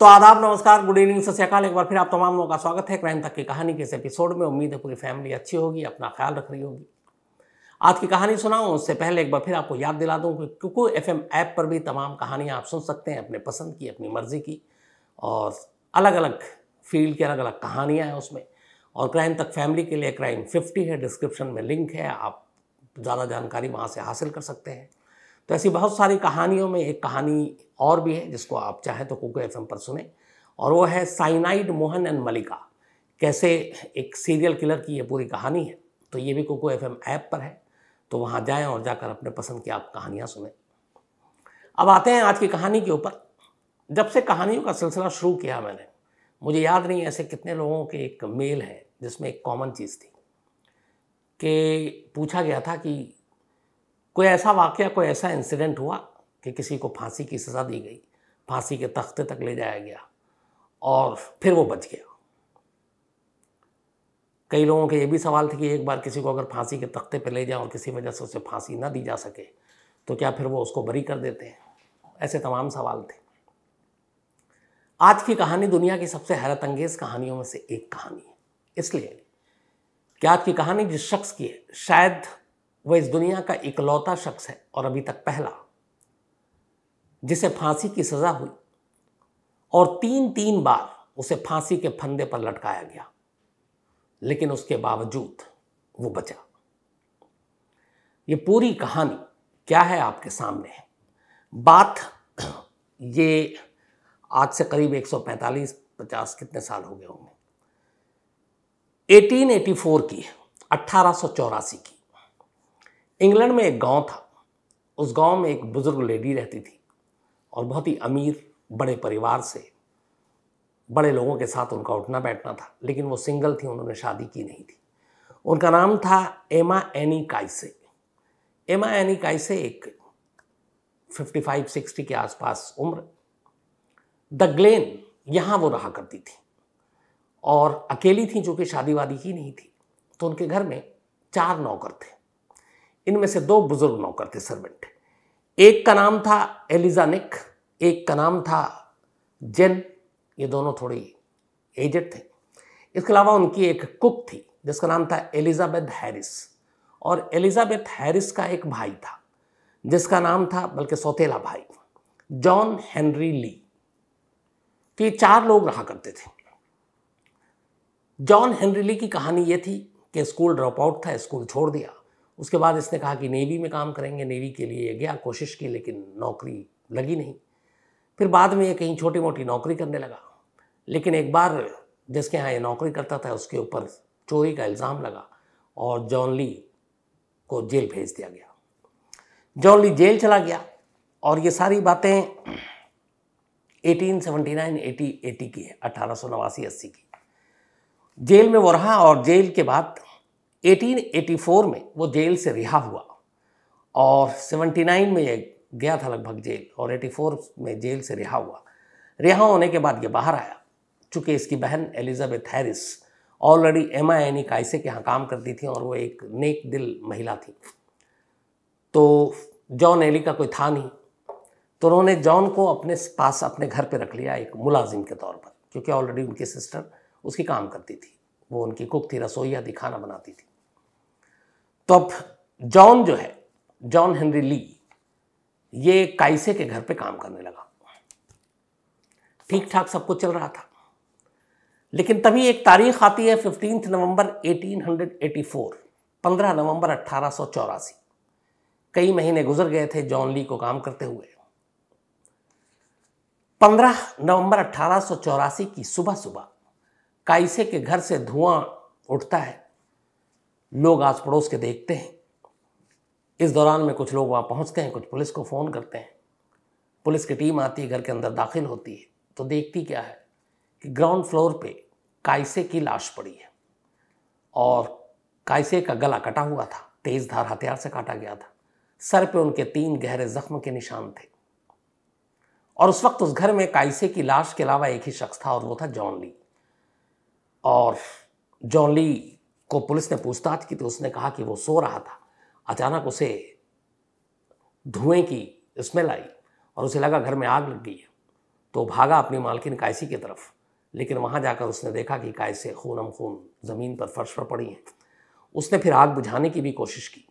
तो आदाब नमस्कार गुड इवनिंग सत्याकाल एक बार फिर आप तमाम लोगों का स्वागत है क्राइम तक की कहानी के इस एपिसोड में उम्मीद है पूरी फैमिली अच्छी होगी अपना ख्याल रख रही होगी आज की कहानी सुनाऊँ उससे पहले एक बार फिर आपको याद दिला दूँ कि कुकू एफ ऐप पर भी तमाम कहानियाँ आप सुन सकते हैं अपने पसंद की अपनी मर्ज़ी की और अलग अलग फील्ड की अलग अलग कहानियाँ हैं उसमें और क्राइम तक फैमिली के लिए क्राइम फिफ्टी है डिस्क्रिप्शन में लिंक है आप ज़्यादा जानकारी वहाँ से हासिल कर सकते हैं तो ऐसी बहुत सारी कहानियों में एक कहानी और भी है जिसको आप चाहें तो कुकू एफ पर सुने और वो है साइनाइड मोहन एंड मलिका कैसे एक सीरियल किलर की ये पूरी कहानी है तो ये भी कुको एफ ऐप पर है तो वहाँ जाएँ और जाकर अपने पसंद की आप कहानियाँ सुने अब आते हैं आज की कहानी के ऊपर जब से कहानियों का सिलसिला शुरू किया मैंने मुझे याद नहीं ऐसे कितने लोगों के एक मेल है जिसमें एक कॉमन चीज़ थी कि पूछा गया था कि कोई ऐसा वाक़ कोई ऐसा इंसिडेंट हुआ कि किसी को फांसी की सज़ा दी गई फांसी के तख्ते तक ले जाया गया और फिर वो बच गया कई लोगों के ये भी सवाल थे कि एक बार किसी को अगर फांसी के तख्ते पर ले जाए और किसी वजह से उसे फांसी ना दी जा सके तो क्या फिर वो उसको बरी कर देते हैं ऐसे तमाम सवाल थे आज की कहानी दुनिया की सबसे हैरत अंगेज़ कहानियों में से एक कहानी है इसलिए कि आज की कहानी जिस शख्स की है शायद वह इस दुनिया का इकलौता शख्स है और अभी तक पहला जिसे फांसी की सज़ा हुई और तीन तीन बार उसे फांसी के फंदे पर लटकाया गया लेकिन उसके बावजूद वो बचा ये पूरी कहानी क्या है आपके सामने बात ये आज से करीब 145 50 कितने साल हो गए होंगे 1884 की अट्ठारह की इंग्लैंड में एक गांव था उस गांव में एक बुज़ुर्ग लेडी रहती थी और बहुत ही अमीर बड़े परिवार से बड़े लोगों के साथ उनका उठना बैठना था लेकिन वो सिंगल थी उन्होंने शादी की नहीं थी उनका नाम था एमा एनी काइसे एमा एनी काइसे एक 55-60 के आसपास उम्र द ग्लेन यहाँ वो रहा करती थी और अकेली थी जो कि शादी वादी की नहीं थी तो उनके घर में चार नौकर थे इनमें से दो बुजुर्ग नौकर थे सर्वेंट एक का नाम था एलिजानिक एक का नाम था जेन ये दोनों थोड़ी एजेड थे इसके अलावा उनकी एक कुक थी जिसका नाम था एलिजाबेथ हैरिस और एलिजाबेथ हैरिस का एक भाई था जिसका नाम था बल्कि सौतेला भाई जॉन हेनरी ली तो ये चार लोग रहा करते थे जॉन हेनरी ली की कहानी ये थी कि स्कूल ड्रॉप आउट था स्कूल छोड़ दिया उसके बाद इसने कहा कि नेवी में काम करेंगे नेवी के लिए गया कोशिश की लेकिन नौकरी लगी नहीं फिर बाद में ये कहीं छोटी मोटी नौकरी करने लगा लेकिन एक बार जिसके यहाँ ये नौकरी करता था उसके ऊपर चोरी का इल्ज़ाम लगा और जॉन ली को जेल भेज दिया गया जॉन ली जेल चला गया और ये सारी बातें 1879 सेवेंटी नाइन की है अठारह सौ नवासी अस्सी की जेल में वो रहा और जेल के बाद 1884 में वो जेल से रिहा हुआ और 79 में ये गया था लगभग जेल और 84 में जेल से रिहा हुआ रिहा होने के बाद ये बाहर आया चूँकि इसकी बहन एलिजाबेथ हैरिस ऑलरेडी एम आई एनी कायसे के यहाँ काम करती थी और वो एक नेक दिल महिला थी तो जॉन एली का कोई था नहीं तो उन्होंने जॉन को अपने पास अपने घर पे रख लिया एक मुलाजिम के तौर पर क्योंकि ऑलरेडी उनकी सिस्टर उसकी काम करती थी वो उनकी कुक थी रसोईया थी खाना बनाती थी तो अब जॉन जो है जॉन हेनरी ली ये काइसे के घर पे काम करने लगा ठीक ठाक सब कुछ चल रहा था लेकिन तभी एक तारीख आती है फिफ्टींथ नवंबर 1884 15 नवंबर अट्ठारह कई महीने गुजर गए थे जॉन ली को काम करते हुए 15 नवंबर अट्ठारह की सुबह सुबह काइसे के घर से धुआं उठता है लोग आस पड़ोस के देखते हैं इस दौरान में कुछ लोग वहाँ पहुँचते हैं कुछ पुलिस को फ़ोन करते हैं पुलिस की टीम आती है घर के अंदर दाखिल होती है तो देखती क्या है कि ग्राउंड फ्लोर पे कायसे की लाश पड़ी है और कायसे का गला कटा हुआ था तेज धार हथियार से काटा गया था सर पे उनके तीन गहरे जख्म के निशान थे और उस वक्त उस घर में कायसे की लाश के अलावा एक ही शख्स था और वो था जॉन ली और जॉन ली को पुलिस ने पूछताछ की तो उसने कहा कि वो सो रहा था अचानक उसे धुएं की स्मेल आई और उसे लगा घर में आग लग गई है तो भागा अपनी मालकिन कायसी की तरफ लेकिन वहाँ जाकर उसने देखा कि कायसे खूनम खून ज़मीन पर फर्श पर पड़ी हैं उसने फिर आग बुझाने की भी कोशिश की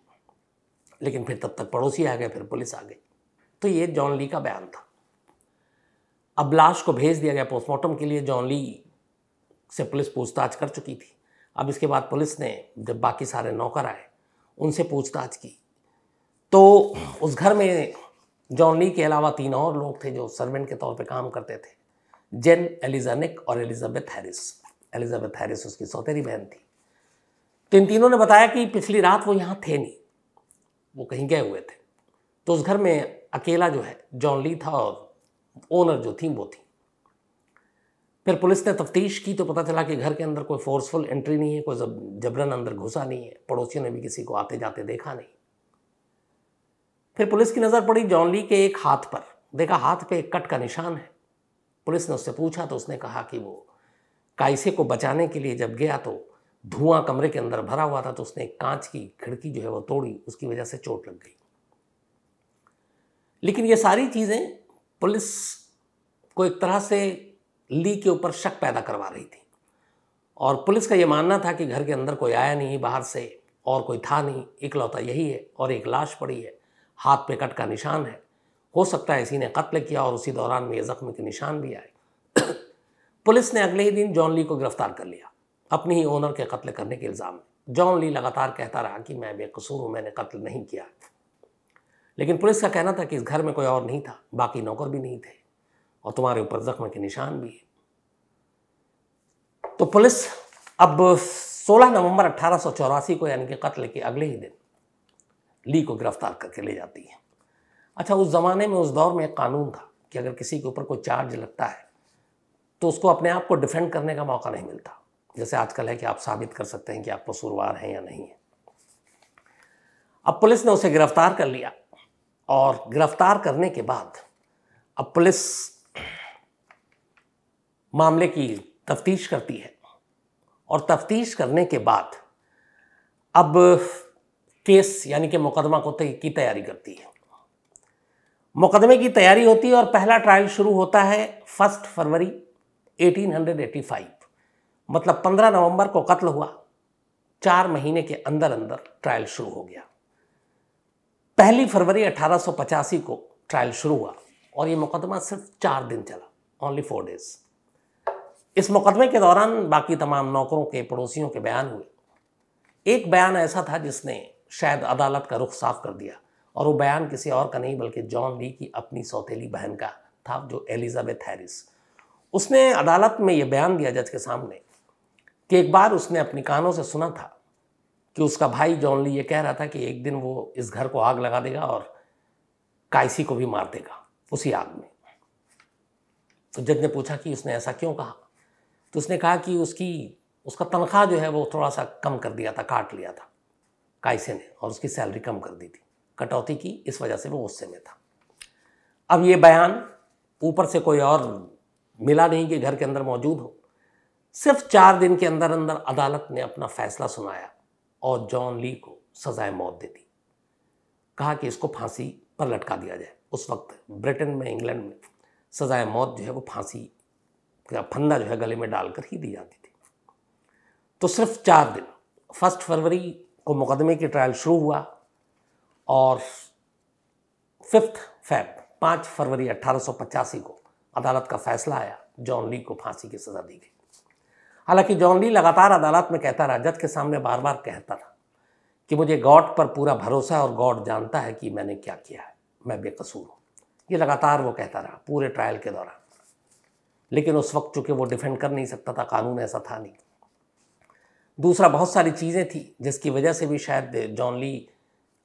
लेकिन फिर तब तक पड़ोसी आ गए फिर पुलिस आ गई तो ये जॉन ली का बयान था अब लाश को भेज दिया गया पोस्टमार्टम के लिए जॉन ली से पुलिस पूछताछ कर चुकी थी अब इसके बाद पुलिस ने जब बाकी सारे नौकर आए उनसे पूछताछ की तो उस घर में जॉन ली के अलावा तीन और लोग थे जो सर्वेंट के तौर पे काम करते थे जेन एलिजानिक और एलिजाबेथ हैरिस एलिजाबेथ हैरिस उसकी सौतेरी बहन थी तो इन तीनों ने बताया कि पिछली रात वो यहाँ थे नहीं वो कहीं गए हुए थे तो उस घर में अकेला जो है जॉन ली था और ओनर जो थी वो थी फिर पुलिस ने तफ्तीश की तो पता चला कि घर के अंदर कोई फोर्सफुल एंट्री नहीं है कोई जब जबरन अंदर घुसा नहीं है पड़ोसियों ने भी किसी को आते जाते देखा नहीं फिर पुलिस की नज़र पड़ी जॉनली के एक हाथ पर देखा हाथ पे एक कट का निशान है पुलिस ने उससे पूछा तो उसने कहा कि वो कायसे को बचाने के लिए जब गया तो धुआं कमरे के अंदर भरा हुआ था तो उसने कांच की खिड़की जो है वो तोड़ी उसकी वजह से चोट लग गई लेकिन ये सारी चीज़ें पुलिस को एक तरह से ली के ऊपर शक पैदा करवा रही थी और पुलिस का ये मानना था कि घर के अंदर कोई आया नहीं बाहर से और कोई था नहीं इकलौता यही है और एक लाश पड़ी है हाथ पे कट का निशान है हो सकता है इसी ने कत्ल किया और उसी दौरान में ये जख्म के निशान भी आए पुलिस ने अगले ही दिन जॉन ली को गिरफ्तार कर लिया अपनी ही ओनर के कत्ल करने के इल्ज़ाम में जॉन ली लगातार कहता रहा कि मैं बेकसूर हूँ मैंने कत्ल नहीं किया लेकिन पुलिस का कहना था कि इस घर में कोई और नहीं था बाकी नौकर भी नहीं थे और तुम्हारे ऊपर जख्म के निशान भी है तो पुलिस अब 16 नवंबर अट्ठारह को यानी कि कत्ल के अगले ही दिन ली को गिरफ्तार करके ले जाती है अच्छा उस ज़माने में उस दौर में एक कानून था कि अगर किसी के ऊपर कोई चार्ज लगता है तो उसको अपने आप को डिफेंड करने का मौका नहीं मिलता जैसे आजकल है कि आप साबित कर सकते हैं कि आप कसूरवार हैं या नहीं है अब पुलिस ने उसे गिरफ्तार कर लिया और गिरफ्तार करने के बाद अब पुलिस मामले की तफ्तीश करती है और तफ्तीश करने के बाद अब केस यानी कि के मुकदमा को की तैयारी करती है मुकदमे की तैयारी होती है और पहला ट्रायल शुरू होता है फर्स्ट फरवरी 1885 मतलब 15 नवंबर को कत्ल हुआ चार महीने के अंदर अंदर ट्रायल शुरू हो गया पहली फरवरी अठारह को ट्रायल शुरू हुआ और ये मुकदमा सिर्फ चार दिन चला ओनली फोर डेज इस मुकदमे के दौरान बाकी तमाम नौकरों के पड़ोसियों के बयान हुए एक बयान ऐसा था जिसने शायद अदालत का रुख साफ कर दिया और वो बयान किसी और का नहीं बल्कि जॉन ली की अपनी सौतेली बहन का था जो एलिजाबेथ हैरिस उसने अदालत में ये बयान दिया जज के सामने कि एक बार उसने अपनी कानों से सुना था कि उसका भाई जॉन ली ये कह रहा था कि एक दिन वो इस घर को आग लगा देगा और कायसी को भी मार देगा उसी आग में तो जज ने पूछा कि उसने ऐसा क्यों कहा तो उसने कहा कि उसकी उसका तनख्वाह जो है वो थोड़ा सा कम कर दिया था काट लिया था कायसे ने और उसकी सैलरी कम कर दी थी कटौती की इस वजह से वो गुस्से में था अब ये बयान ऊपर से कोई और मिला नहीं कि घर के अंदर मौजूद हो सिर्फ चार दिन के अंदर अंदर अदालत ने अपना फैसला सुनाया और जॉन ली को सजाए मौत दे दी कहा कि इसको फांसी पर लटका दिया जाए उस वक्त ब्रिटेन में इंग्लैंड में सजाए मौत जो है वो फांसी का फंदा जो है गले में डालकर ही दी जाती थी तो सिर्फ चार दिन फर्स्ट फरवरी को मुकदमे की ट्रायल शुरू हुआ और फिफ्थ फैब पाँच फरवरी अट्ठारह को अदालत का फैसला आया जॉन ली को फांसी की सज़ा दी गई हालांकि जॉन ली लगातार अदालत में कहता रहा जज के सामने बार बार कहता था कि मुझे गॉड पर पूरा भरोसा है और गॉड जानता है कि मैंने क्या किया है मैं बेकसूर हूँ ये लगातार वो कहता रहा पूरे ट्रायल के दौरान लेकिन उस वक्त चूँकि वो डिफेंड कर नहीं सकता था कानून ऐसा था नहीं दूसरा बहुत सारी चीज़ें थी जिसकी वजह से भी शायद जॉन ली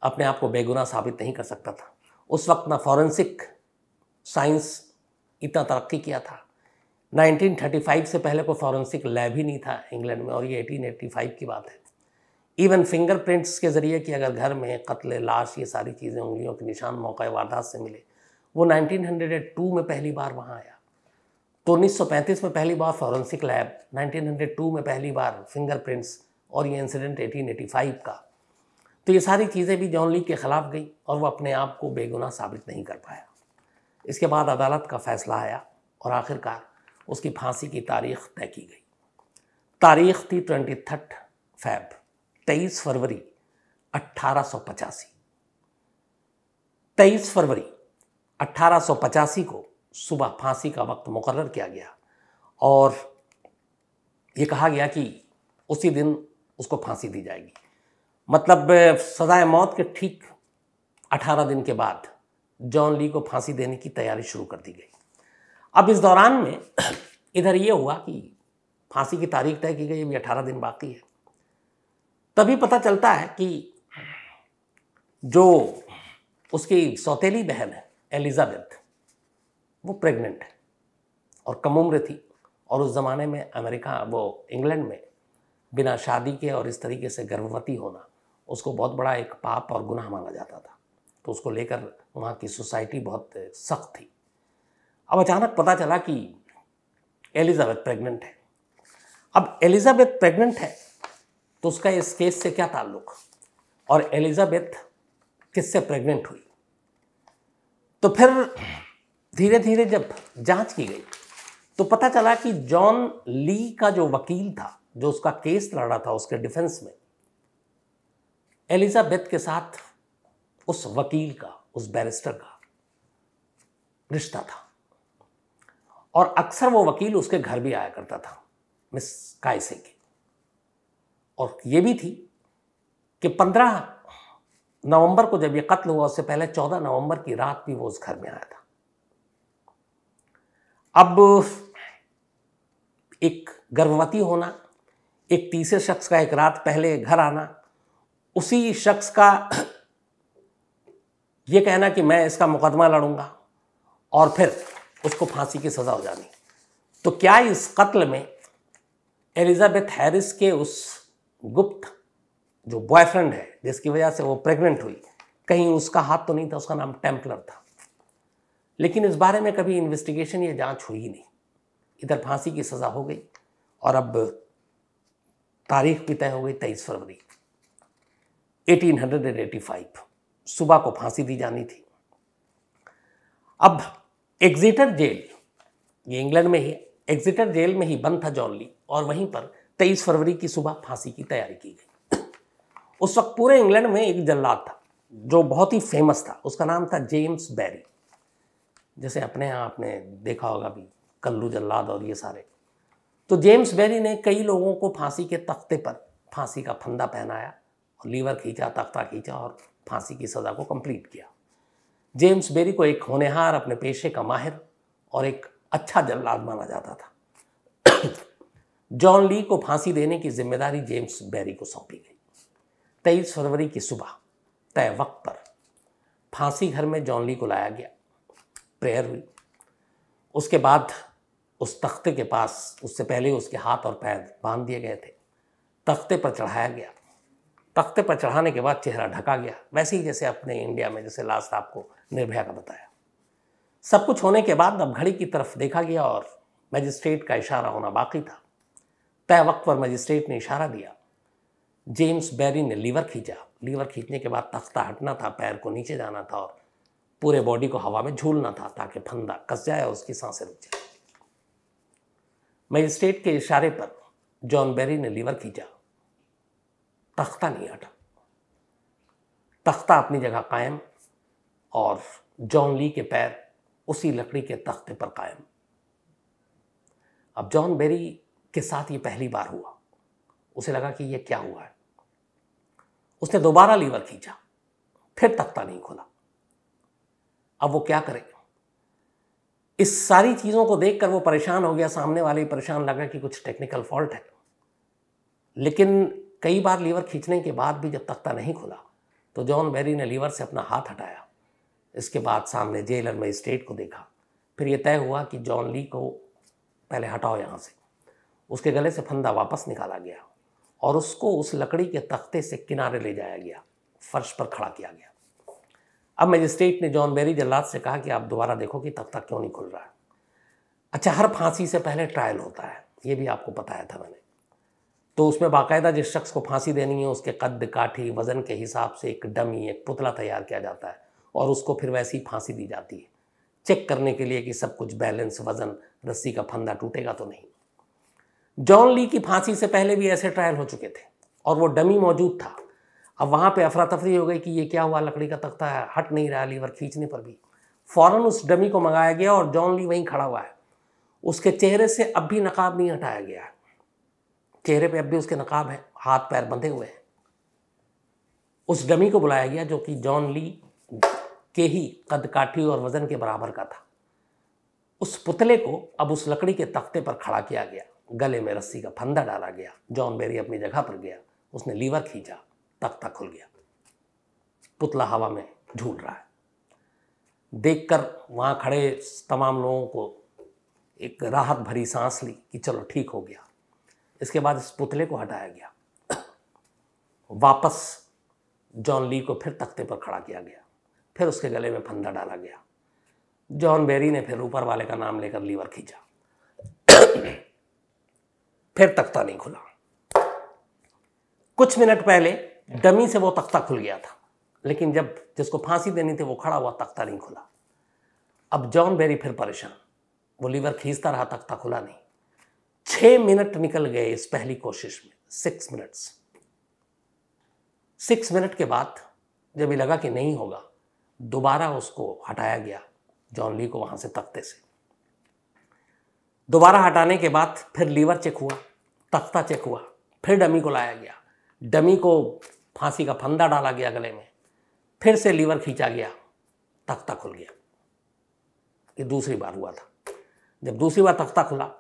अपने आप को बेगुनाह साबित नहीं कर सकता था उस वक्त ना फॉरेंसिक साइंस इतना तरक्की किया था 1935 से पहले कोई फॉरेंसिक लैब ही नहीं था इंग्लैंड में और ये 1885 की बात है इवन फिंगरप्रिंट्स के ज़रिए कि अगर घर में कत्ल लाश ये सारी चीज़ें उंगलियों के निशान मौका वारदात से मिले वो 1902 में पहली बार वहाँ आया तो 1935 में पहली बार फॉरेंसिक लैब 1902 में पहली बार फिंगरप्रिंट्स और ये इंसिडेंट 1885 का तो ये सारी चीज़ें भी जॉन लीग के ख़िलाफ़ गई और वो अपने आप को बेगुनाह साबित नहीं कर पाया इसके बाद अदालत का फैसला आया और आखिरकार उसकी फांसी की तारीख तय की गई तारीख थी ट्वेंटी थर्ड फैब तेईस फरवरी अट्ठारह तेईस फरवरी अट्ठारह को सुबह फांसी का वक्त मुकर किया गया और ये कहा गया कि उसी दिन उसको फांसी दी जाएगी मतलब सजाए मौत के ठीक 18 दिन के बाद जॉन ली को फांसी देने की तैयारी शुरू कर दी गई अब इस दौरान में इधर ये हुआ कि फांसी की तारीख तय की गई अभी 18 दिन बाकी है तभी पता चलता है कि जो उसकी सौतेली बहन है एलिजाबेथ वो प्रेग्नेंट है और कम उम्र थी और उस ज़माने में अमेरिका वो इंग्लैंड में बिना शादी के और इस तरीके से गर्भवती होना उसको बहुत बड़ा एक पाप और गुनाह माना जाता था तो उसको लेकर वहाँ की सोसाइटी बहुत सख्त थी अब अचानक पता चला कि एलिजाबेथ प्रेग्नेंट है अब एलिजाबेथ प्रेग्नेंट है तो उसका इस केस से क्या ताल्लुक और एलिजाबेथ किससे प्रेग्नेंट हुई तो फिर धीरे धीरे जब जांच की गई तो पता चला कि जॉन ली का जो वकील था जो उसका केस लड़ रहा था उसके डिफेंस में एलिजाबेथ के साथ उस वकील का उस बैरिस्टर का रिश्ता था और अक्सर वो वकील उसके घर भी आया करता था मिस कायसे के और ये भी थी कि पंद्रह नवंबर को जब ये कत्ल हुआ उससे पहले चौदह नवंबर की रात भी वो उस घर में आया था अब एक गर्भवती होना एक तीसरे शख्स का एक रात पहले घर आना उसी शख्स का ये कहना कि मैं इसका मुकदमा लड़ूंगा और फिर उसको फांसी की सज़ा हो जानी तो क्या इस कत्ल में एलिजाबेथ हैरिस के उस गुप्त जो बॉयफ्रेंड है जिसकी वजह से वो प्रेग्नेंट हुई कहीं उसका हाथ तो नहीं था उसका नाम टेम्पलर था लेकिन इस बारे में कभी इन्वेस्टिगेशन या जांच हुई नहीं इधर फांसी की सज़ा हो गई और अब तारीख भी तय हो गई तेईस फरवरी 1885 सुबह को फांसी दी जानी थी अब एग्जिटर जेल ये इंग्लैंड में ही एग्जिटर जेल में ही बंद था जॉन ली और वहीं पर तेईस फरवरी की सुबह फांसी की तैयारी की गई उस वक्त पूरे इंग्लैंड में एक जल्लाद था जो बहुत ही फेमस था उसका नाम था जेम्स बैरी जैसे अपने यहाँ आपने देखा होगा भी कल्लू जल्लाद और ये सारे तो जेम्स बैरी ने कई लोगों को फांसी के तख्ते पर फांसी का फंदा पहनाया और लीवर खींचा तख्ता खींचा और फांसी की सज़ा को कंप्लीट किया जेम्स बेरी को एक होनेहार अपने पेशे का माहिर और एक अच्छा जल्लाद माना जाता था जॉन ली को फांसी देने की जिम्मेदारी जेम्स बैरी को सौंपी गई तेईस फरवरी की सुबह तय वक्त पर फांसी घर में जॉन ली को लाया गया प्रेयर हुई उसके बाद उस तख्ते के पास उससे पहले उसके हाथ और पैर बांध दिए गए थे तख्ते पर चढ़ाया गया तख्ते पर चढ़ाने के बाद चेहरा ढका गया वैसे ही जैसे अपने इंडिया में जैसे लास्ट आपको निर्भया का बताया सब कुछ होने के बाद अब घड़ी की तरफ देखा गया और मजिस्ट्रेट का इशारा होना बाकी था तय वक्त पर मजिस्ट्रेट ने इशारा दिया जेम्स बैरी ने लीवर खींचा लीवर खींचने के बाद तख्ता हटना था पैर को नीचे जाना था और पूरे बॉडी को हवा में झूलना था ताकि फंदा कस जाए और उसकी सांसें रुक जाए मजिस्ट्रेट के इशारे पर जॉन बेरी ने लीवर खींचा तख्ता नहीं हटा तख्ता अपनी जगह कायम और जॉन ली के पैर उसी लकड़ी के तख्ते पर कायम अब जॉन बेरी के साथ ये पहली बार हुआ उसे लगा कि ये क्या हुआ है उसने दोबारा लीवर खींचा फिर तख्ता नहीं खोला अब वो क्या करे इस सारी चीज़ों को देखकर वो परेशान हो गया सामने वाले परेशान लगा कि कुछ टेक्निकल फॉल्ट है लेकिन कई बार लीवर खींचने के बाद भी जब तख्ता नहीं खुला तो जॉन बेरी ने लीवर से अपना हाथ हटाया इसके बाद सामने जेलर मजिस्ट्रेट को देखा फिर यह तय हुआ कि जॉन ली को पहले हटाओ यहां से उसके गले से फंदा वापस निकाला गया और उसको उस लकड़ी के तख्ते से किनारे ले जाया गया फर्श पर खड़ा किया गया अब मजिस्ट्रेट ने जॉन बेरी जल्लाद से कहा कि आप दोबारा देखो कि तख्ता क्यों नहीं खुल रहा है अच्छा हर फांसी से पहले ट्रायल होता है ये भी आपको बताया था मैंने तो उसमें बाकायदा जिस शख्स को फांसी देनी है उसके कद काठी वज़न के हिसाब से एक डमी एक पुतला तैयार किया जाता है और उसको फिर वैसी फांसी दी जाती है चेक करने के लिए कि सब कुछ बैलेंस वज़न रस्सी का फंदा टूटेगा तो नहीं जॉन ली की फांसी से पहले भी ऐसे ट्रायल हो चुके थे और वो डमी मौजूद था अब वहाँ पे अफरा तफरी हो गई कि ये क्या हुआ लकड़ी का तख्ता है हट नहीं रहा लीवर खींचने पर भी फ़ौरन उस डमी को मंगाया गया और जॉन ली वहीं खड़ा हुआ है उसके चेहरे से अब भी नकाब नहीं हटाया गया है चेहरे पे अब भी उसके नकाब है हाथ पैर बंधे हुए हैं उस डमी को बुलाया गया जो कि जॉन ली के ही कद काठी और वज़न के बराबर का था उस पुतले को अब उस लकड़ी के तख्ते पर खड़ा किया गया गले में रस्सी का फंदा डाला गया जॉन बेरी अपनी जगह पर गया उसने लीवर खींचा तख्ता खुल गया पुतला हवा में झूल रहा है देखकर वहाँ खड़े तमाम लोगों को एक राहत भरी सांस ली कि चलो ठीक हो गया इसके बाद इस पुतले को हटाया गया वापस जॉन ली को फिर तख्ते पर खड़ा किया गया फिर उसके गले में फंदा डाला गया जॉन बेरी ने फिर ऊपर वाले का नाम लेकर लीवर खींचा फिर तख्ता नहीं खुला कुछ मिनट पहले डमी से वो तख्ता खुल गया था लेकिन जब जिसको फांसी देनी थी वो खड़ा हुआ तख्ता नहीं खुला अब जॉन बेरी फिर परेशान वो लीवर खींचता रहा तख्ता खुला नहीं छह मिनट निकल गए इस पहली कोशिश में सिक्स मिनट्स सिक्स मिनट के बाद जब ये लगा कि नहीं होगा दोबारा उसको हटाया गया जॉन ली को वहां से तख्ते से दोबारा हटाने के बाद फिर लीवर चेक हुआ तख्ता चेक हुआ फिर डमी को लाया गया डमी को फांसी का फंदा डाला गया गले में फिर से लीवर खींचा गया तख्ता खुल गया ये दूसरी बार हुआ था जब दूसरी बार तख्ता खुला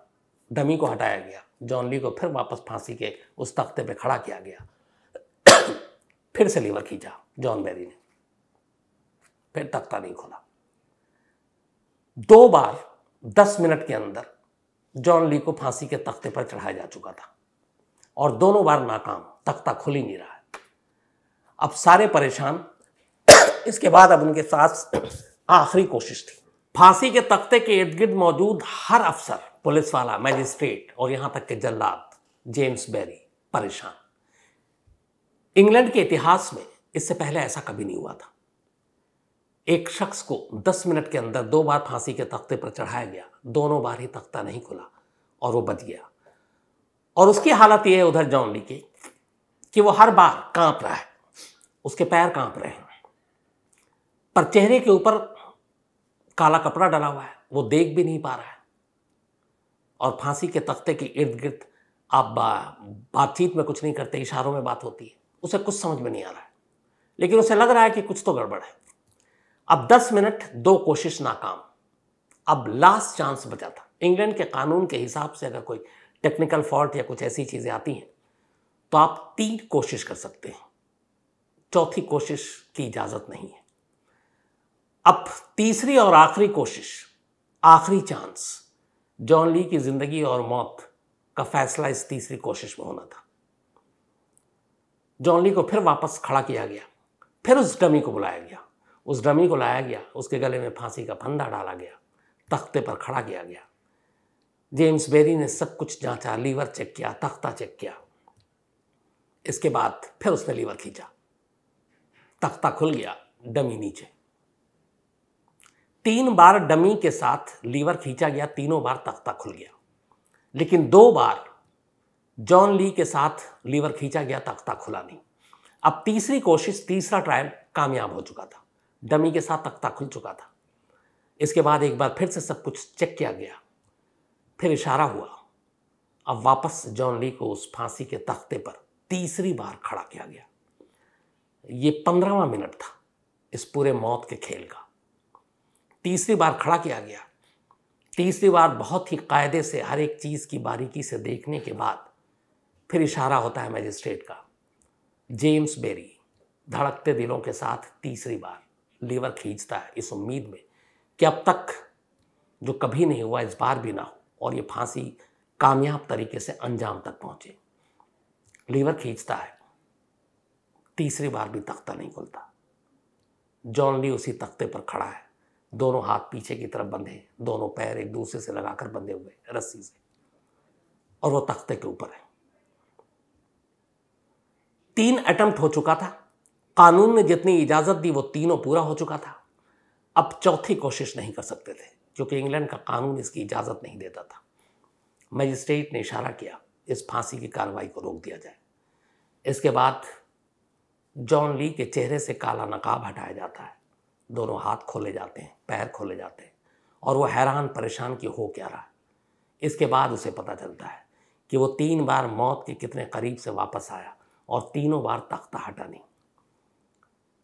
डमी को हटाया गया जॉन ली को फिर वापस फांसी के उस तख्ते पे खड़ा किया गया फिर से लीवर खींचा जॉन बेरी ने फिर तख्ता नहीं खुला दो बार दस मिनट के अंदर जॉन ली को फांसी के तख्ते पर चढ़ाया जा चुका था और दोनों बार नाकाम तख्ता खुल ही नहीं रहा अब सारे परेशान इसके बाद अब उनके साथ आखिरी कोशिश थी फांसी के तख्ते के इर्द गिर्द मौजूद हर अफसर पुलिस वाला मैजिस्ट्रेट और यहां तक के जल्लाद जेम्स बेरी परेशान इंग्लैंड के इतिहास में इससे पहले ऐसा कभी नहीं हुआ था एक शख्स को 10 मिनट के अंदर दो बार फांसी के तख्ते पर चढ़ाया गया दोनों बार ही तख्ता नहीं खुला और वो बच गया और उसकी हालत यह है उधर जॉन ली की कि वो हर बार कांप रहा है उसके पैर कांप रहे हैं पर चेहरे के ऊपर काला कपड़ा डला हुआ है वो देख भी नहीं पा रहा है और फांसी के तख्ते के इर्द गिर्द आप बातचीत में कुछ नहीं करते इशारों में बात होती है उसे कुछ समझ में नहीं आ रहा है लेकिन उसे लग रहा है कि कुछ तो गड़बड़ है अब 10 मिनट दो कोशिश नाकाम अब लास्ट चांस बचा था इंग्लैंड के कानून के हिसाब से अगर कोई टेक्निकल फॉल्ट या कुछ ऐसी चीज़ें आती हैं तो आप तीन कोशिश कर सकते हैं चौथी कोशिश की इजाज़त नहीं है अब तीसरी और आखिरी कोशिश आखिरी चांस जॉन ली की ज़िंदगी और मौत का फैसला इस तीसरी कोशिश में होना था जॉन ली को फिर वापस खड़ा किया गया फिर उस डमी को बुलाया गया उस डमी को लाया गया उसके गले में फांसी का फंदा डाला गया तख्ते पर खड़ा किया गया जेम्स बेरी ने सब कुछ जांचा लीवर चेक किया तख्ता चेक किया इसके बाद फिर उसने लीवर खींचा तख्ता खुल गया डमी नीचे तीन बार डमी के साथ लीवर खींचा गया तीनों बार तख्ता खुल गया लेकिन दो बार जॉन ली के साथ लीवर खींचा गया तख्ता खुला नहीं अब तीसरी कोशिश तीसरा ट्रायल कामयाब हो चुका था डमी के साथ तख्ता खुल चुका था इसके बाद एक बार फिर से सब कुछ चेक किया गया फिर इशारा हुआ अब वापस जॉन ली को उस फांसी के तख्ते पर तीसरी बार खड़ा किया गया ये पंद्रहवा मिनट था इस पूरे मौत के खेल का तीसरी बार खड़ा किया गया तीसरी बार बहुत ही कायदे से हर एक चीज़ की बारीकी से देखने के बाद फिर इशारा होता है मजिस्ट्रेट का जेम्स बेरी धड़कते दिलों के साथ तीसरी बार लीवर खींचता है इस उम्मीद में कि अब तक जो कभी नहीं हुआ इस बार भी ना हो और ये फांसी कामयाब तरीके से अंजाम तक पहुंचे लीवर खींचता है तीसरी बार भी तख्ता नहीं खुलता जॉन ली उसी तख्ते पर खड़ा है दोनों हाथ पीछे की तरफ बंधे दोनों पैर एक दूसरे से लगाकर बंधे हुए रस्सी से और वो तख्ते के ऊपर है तीन अटेम्प्ट हो चुका था कानून ने जितनी इजाज़त दी वो तीनों पूरा हो चुका था अब चौथी कोशिश नहीं कर सकते थे क्योंकि इंग्लैंड का कानून इसकी इजाज़त नहीं देता था मजिस्ट्रेट ने इशारा किया इस फांसी की कार्रवाई को रोक दिया जाए इसके बाद जॉन ली के चेहरे से काला नकाब हटाया जाता है दोनों हाथ खोले जाते हैं पैर खोले जाते हैं और वो हैरान परेशान कि हो क्या रहा है इसके बाद उसे पता चलता है कि वो तीन बार मौत के कितने करीब से वापस आया और तीनों बार तख्ता हटा नहीं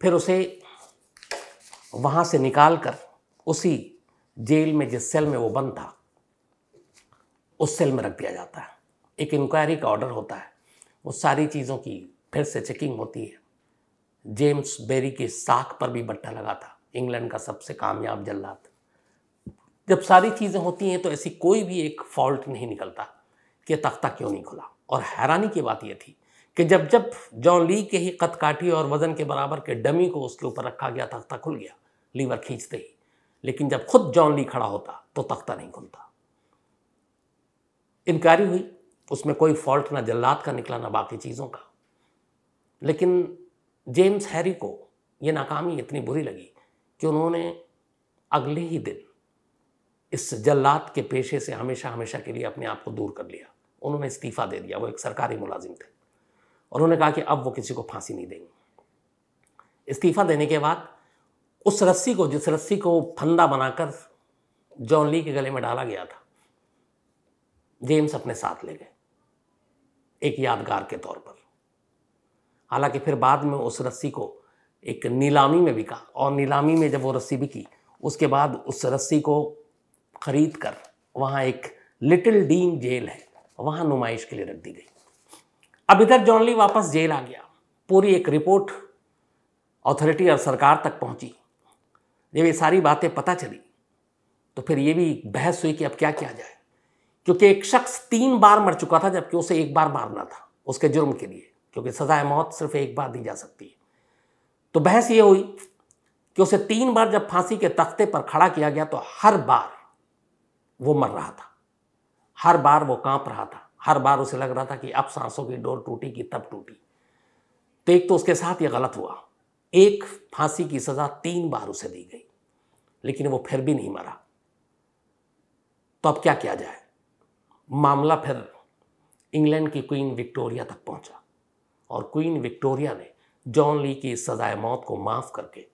फिर उसे वहाँ से निकाल कर उसी जेल में जिस सेल में वो बंद था उस सेल में रख दिया जाता है एक इंक्वायरी का ऑर्डर होता है वो सारी चीज़ों की फिर से चेकिंग होती है जेम्स बेरी की साख पर भी बट्टा लगा था इंग्लैंड का सबसे कामयाब जल्लाद जब सारी चीज़ें होती हैं तो ऐसी कोई भी एक फॉल्ट नहीं निकलता कि तख्ता क्यों नहीं खुला और हैरानी की बात यह थी कि जब जब जॉन ली के ही कद काठी और वज़न के बराबर के डमी को उसके ऊपर रखा गया तख्ता खुल गया लीवर खींचते ही लेकिन जब खुद जॉन ली खड़ा होता तो तख्ता नहीं खुलता इंक्वायरी हुई उसमें कोई फॉल्ट ना जल्लाद का निकला ना बाकी चीज़ों का लेकिन जेम्स हैरी को ये नाकामी इतनी बुरी लगी कि उन्होंने अगले ही दिन इस जल्लाद के पेशे से हमेशा हमेशा के लिए अपने आप को दूर कर लिया उन्होंने इस्तीफ़ा दे दिया वो एक सरकारी मुलाजिम थे उन्होंने कहा कि अब वो किसी को फांसी नहीं देंगे इस्तीफा देने के बाद उस रस्सी को जिस रस्सी को फंदा बनाकर जॉन ली के गले में डाला गया था जेम्स अपने साथ ले गए एक यादगार के तौर पर हालांकि फिर बाद में उस रस्सी को एक नीलामी में बिका और नीलामी में जब वो रस्सी बिकी उसके बाद उस रस्सी को खरीद कर वहाँ एक लिटिल डीन जेल है वहाँ नुमाइश के लिए रख दी गई अब इधर जॉनली वापस जेल आ गया पूरी एक रिपोर्ट अथॉरिटी और सरकार तक पहुंची जब ये सारी बातें पता चली तो फिर ये भी बहस हुई कि अब क्या किया जाए क्योंकि एक शख्स तीन बार मर चुका था जबकि उसे एक बार मारना था उसके जुर्म के लिए क्योंकि सजाए मौत सिर्फ एक बार दी जा सकती है तो बहस ये हुई कि उसे तीन बार जब फांसी के तख्ते पर खड़ा किया गया तो हर बार वो मर रहा था हर बार वो कांप रहा था हर बार उसे लग रहा था कि अब सांसों की डोर टूटी कि तब टूटी तो एक तो उसके साथ ये गलत हुआ एक फांसी की सज़ा तीन बार उसे दी गई लेकिन वो फिर भी नहीं मरा तो अब क्या किया जाए मामला फिर इंग्लैंड की क्वीन विक्टोरिया तक पहुंचा और क्वीन विक्टोरिया ने जॉन ली की सज़ाए मौत को माफ़ करके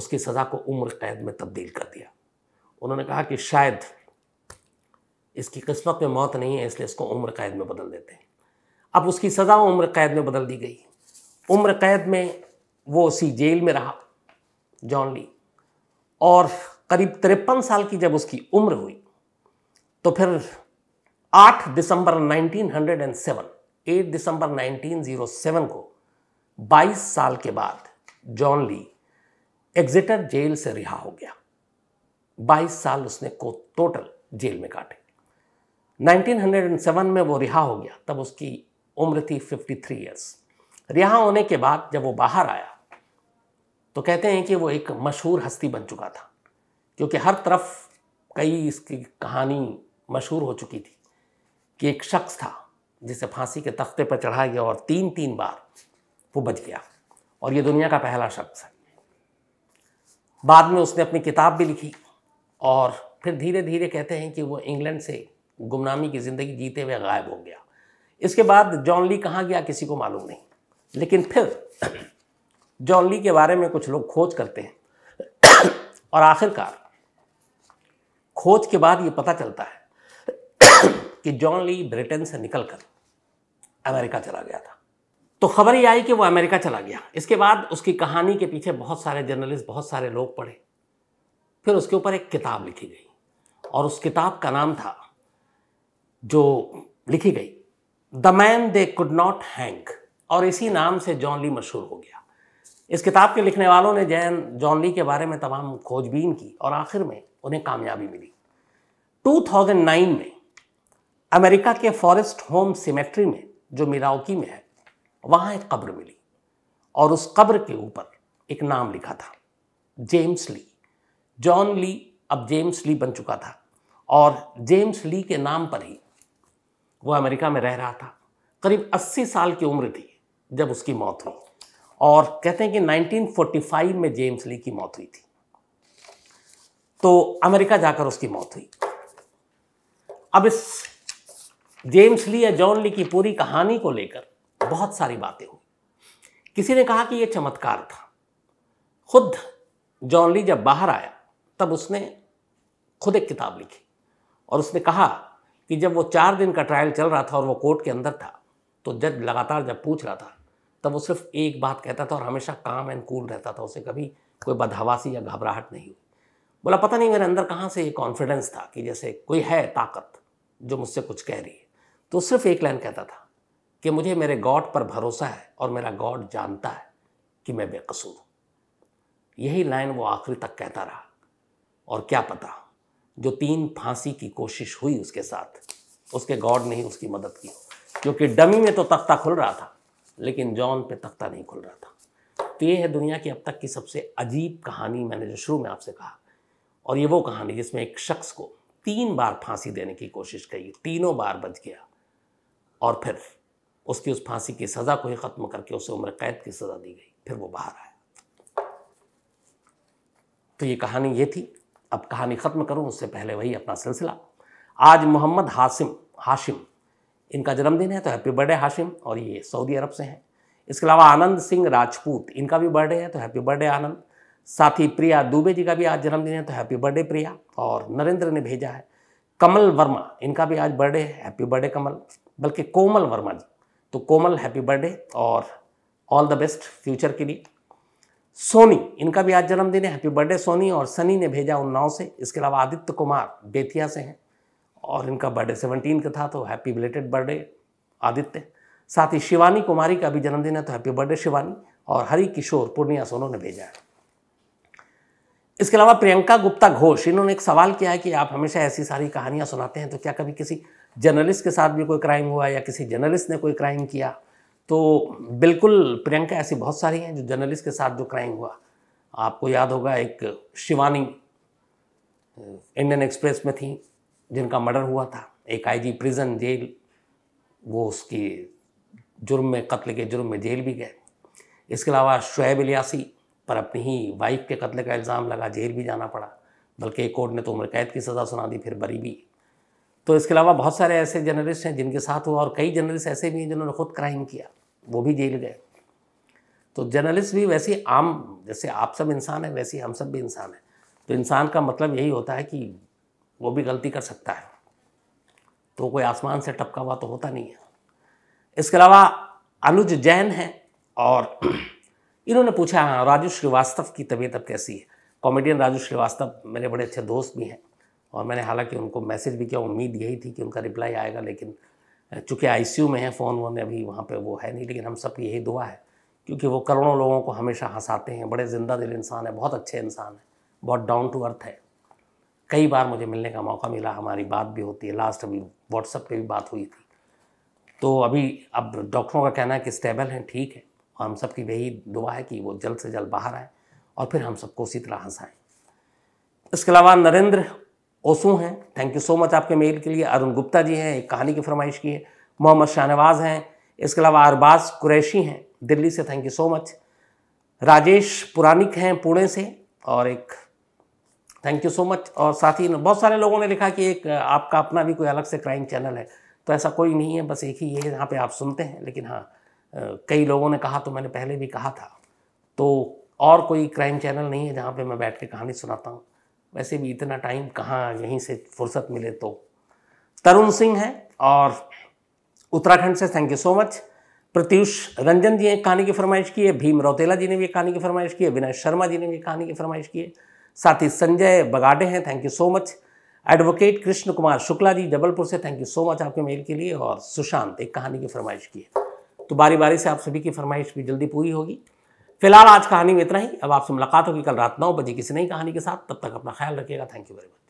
उसकी सज़ा को उम्र कैद में तब्दील कर दिया उन्होंने कहा कि शायद इसकी किस्मत में मौत नहीं है इसलिए इसको उम्र कैद में बदल देते हैं अब उसकी सज़ा उम्र कैद में बदल दी गई उम्र कैद में वो उसी जेल में रहा जॉन ली और करीब तिरपन साल की जब उसकी उम्र हुई तो फिर 8 दिसंबर 1907 8 दिसंबर 1907 को 22 साल के बाद जॉन ली एग्जिटर जेल से रिहा हो गया 22 साल उसने को टोटल जेल में काटे 1907 में वो रिहा हो गया तब उसकी उम्र थी 53 इयर्स रिहा होने के बाद जब वो बाहर आया तो कहते हैं कि वो एक मशहूर हस्ती बन चुका था क्योंकि हर तरफ कई इसकी कहानी मशहूर हो चुकी थी कि एक शख्स था जिसे फांसी के तख्ते पर चढ़ाया गया और तीन तीन बार वो बच गया और ये दुनिया का पहला शख्स है बाद में उसने अपनी किताब भी लिखी और फिर धीरे धीरे कहते हैं कि वो इंग्लैंड से गुमनामी की ज़िंदगी जीते हुए गायब हो गया इसके बाद जॉन ली कहाँ गया किसी को मालूम नहीं लेकिन फिर जॉन ली के बारे में कुछ लोग खोज करते हैं और आखिरकार खोज के बाद ये पता चलता है कि जॉन ली ब्रिटेन से निकलकर अमेरिका चला गया था तो खबर ये आई कि वो अमेरिका चला गया इसके बाद उसकी कहानी के पीछे बहुत सारे जर्नलिस्ट बहुत सारे लोग पढ़े फिर उसके ऊपर एक किताब लिखी गई और उस किताब का नाम था जो लिखी गई the man they could not hang और इसी नाम से जॉन ली मशहूर हो गया इस किताब के लिखने वालों ने जैन जॉन ली के बारे में तमाम खोजबीन की और आखिर में उन्हें कामयाबी मिली 2009 में अमेरिका के फॉरेस्ट होम सिमेट्री में जो मिलाओकी में है वहाँ एक कब्र मिली और उस कब्र के ऊपर एक नाम लिखा था जेम्स ली जॉन ली अब जेम्स ली बन चुका था और जेम्स ली के नाम पर ही वो अमेरिका में रह रहा था करीब 80 साल की उम्र थी जब उसकी मौत हुई और कहते हैं कि 1945 में जेम्स ली की मौत हुई थी तो अमेरिका जाकर उसकी मौत हुई अब इस जेम्स ली या जॉन ली की पूरी कहानी को लेकर बहुत सारी बातें हुई किसी ने कहा कि यह चमत्कार था खुद जॉन ली जब बाहर आया तब उसने खुद एक किताब लिखी और उसने कहा कि जब वो चार दिन का ट्रायल चल रहा था और वो कोर्ट के अंदर था तो जज लगातार जब पूछ रहा था तब वो सिर्फ एक बात कहता था और हमेशा काम एंड कूल रहता था उसे कभी कोई बदहवासी या घबराहट नहीं हुई बोला पता नहीं मेरे अंदर कहाँ से ये कॉन्फिडेंस था कि जैसे कोई है ताकत जो मुझसे कुछ कह रही है तो सिर्फ एक लाइन कहता था कि मुझे मेरे गॉड पर भरोसा है और मेरा गॉड जानता है कि मैं बेकसूर हूँ यही लाइन वो आखिरी तक कहता रहा और क्या पता जो तीन फांसी की कोशिश हुई उसके साथ उसके गॉड ने ही उसकी मदद की क्योंकि डमी में तो तख्ता खुल रहा था लेकिन जॉन पे तख्ता नहीं खुल रहा था तो ये है दुनिया की अब तक की सबसे अजीब कहानी मैंने जो शुरू में आपसे कहा और ये वो कहानी जिसमें एक शख्स को तीन बार फांसी देने की कोशिश की तीनों बार बच गया और फिर उसकी उस फांसी की सज़ा को ही ख़त्म करके उसे उम्र कैद की सज़ा दी गई फिर वो बाहर आया तो ये कहानी ये थी अब कहानी ख़त्म करूँ उससे पहले वही अपना सिलसिला आज मोहम्मद हाशिम हाशिम इनका जन्मदिन है तो हैप्पी बर्थडे हाशिम और ये सऊदी अरब से हैं इसके अलावा आनंद सिंह राजपूत इनका भी बर्थडे है तो हैप्पी बर्थडे आनंद साथ ही प्रिया दुबे जी का भी आज जन्मदिन है तो हैप्पी बर्थडे प्रिया और नरेंद्र ने भेजा है कमल वर्मा इनका भी आज बर्थडे है हैप्पी बर्थडे कमल बल्कि कोमल वर्मा जी तो कोमल हैप्पी बर्थडे और ऑल द बेस्ट फ्यूचर के लिए सोनी इनका भी आज जन्मदिन है हैप्पी बर्थडे सोनी और सनी ने भेजा उन्नाव से इसके अलावा आदित्य कुमार बेतिया से हैं और इनका बर्थडे सेवनटीन का था तो हैप्पी बिलेटेड बर्थडे आदित्य साथ ही शिवानी कुमारी का भी जन्मदिन है तो हैप्पी बर्थडे शिवानी और हरि किशोर पूर्णिया से उन्होंने भेजा है इसके अलावा प्रियंका गुप्ता घोष इन्होंने एक सवाल किया है कि आप हमेशा ऐसी सारी कहानियां सुनाते हैं तो क्या कभी किसी जर्नलिस्ट के साथ भी कोई क्राइम हुआ या किसी जर्नलिस्ट ने कोई क्राइम किया तो बिल्कुल प्रियंका ऐसी बहुत सारी हैं जो जर्नलिस्ट के साथ जो क्राइम हुआ आपको याद होगा एक शिवानी इंडियन एक्सप्रेस में थी जिनका मर्डर हुआ था एक आईजी प्रिजन जेल वो उसकी जुर्म में कत्ल के जुर्म में जेल भी गए इसके अलावा शुएब इलियासी पर अपनी ही वाइफ के कत्ल का इल्ज़ाम लगा जेल भी जाना पड़ा बल्कि कोर्ट ने तो उम्र कैद की सज़ा सुना दी फिर बरी भी तो इसके अलावा बहुत सारे ऐसे जर्नलिस्ट हैं जिनके साथ हुआ और कई जर्नलिस्ट ऐसे भी हैं जिन्होंने खुद क्राइम किया वो भी जेल गए तो जर्नलिस्ट भी वैसे आम जैसे आप सब इंसान हैं वैसे हम सब भी इंसान हैं तो इंसान का मतलब यही होता है कि वो भी गलती कर सकता है तो कोई आसमान से टपका हुआ तो होता नहीं है इसके अलावा अनुज जैन हैं और इन्होंने पूछा हाँ राजू श्रीवास्तव की तबीयत अब कैसी है कॉमेडियन राजू श्रीवास्तव मेरे बड़े अच्छे दोस्त भी हैं और मैंने हालांकि उनको मैसेज भी किया उम्मीद यही थी कि उनका रिप्लाई आएगा लेकिन चूँकि आई में है फ़ोन वोन अभी वहाँ पर वो है नहीं लेकिन हम सब यही दुआ है क्योंकि वो करोड़ों लोगों को हमेशा हंसाते हैं बड़े ज़िंदा दिल इंसान है बहुत अच्छे इंसान है बहुत डाउन टू अर्थ है कई बार मुझे मिलने का मौका मिला हमारी बात भी होती है लास्ट अभी व्हाट्सअप पर भी बात हुई थी तो अभी अब डॉक्टरों का कहना है कि स्टेबल हैं ठीक है और हम सब की यही दुआ है कि वो जल्द से जल्द बाहर आएँ और फिर हम सबको उसी तरह हंसाएँ इसके अलावा नरेंद्र ओसू हैं थैंक यू सो मच आपके मेल के लिए अरुण गुप्ता जी हैं एक कहानी की फरमाइश की है मोहम्मद शाहनवाज हैं इसके अलावा अरबाज कुरैशी हैं दिल्ली से thank you so much Rajesh Puranik हैं पुणे से और एक थैंक यू सो मच और साथ ही बहुत सारे लोगों ने लिखा कि एक आपका अपना भी कोई अलग से क्राइम चैनल है तो ऐसा कोई नहीं है बस एक ही ये यहाँ पे आप सुनते हैं लेकिन हाँ कई लोगों ने कहा तो मैंने पहले भी कहा था तो और कोई क्राइम चैनल नहीं है जहाँ पे मैं बैठ के कहानी सुनाता हूँ वैसे भी इतना टाइम कहाँ यहीं से फुर्सत मिले तो तरुण सिंह हैं और उत्तराखंड से thank you so much Pratyush Ranjan ji ने कहानी की फरमाइश की है भीम रौतेला जी ने भी कहानी की फरमाइश की है विनय शर्मा जी ने भी कहानी की फरमाइश की है साथ ही संजय बगाडे हैं thank you so much advocate Krishna Kumar Shukla ji Jabalpur से थैंक यू सो मच आपके मेल के लिए और सुशांत एक कहानी की फरमाइश की है तो बारी बारी से आप सभी की फरमाइश भी जल्दी पूरी होगी फिलहाल आज कहानी में इतना ही अब आपसे मुलाकात होगी कल रात नौ बजे किसी नई कहानी के साथ तब तक अपना ख्याल रखिएगा थैंक यू वेरी मच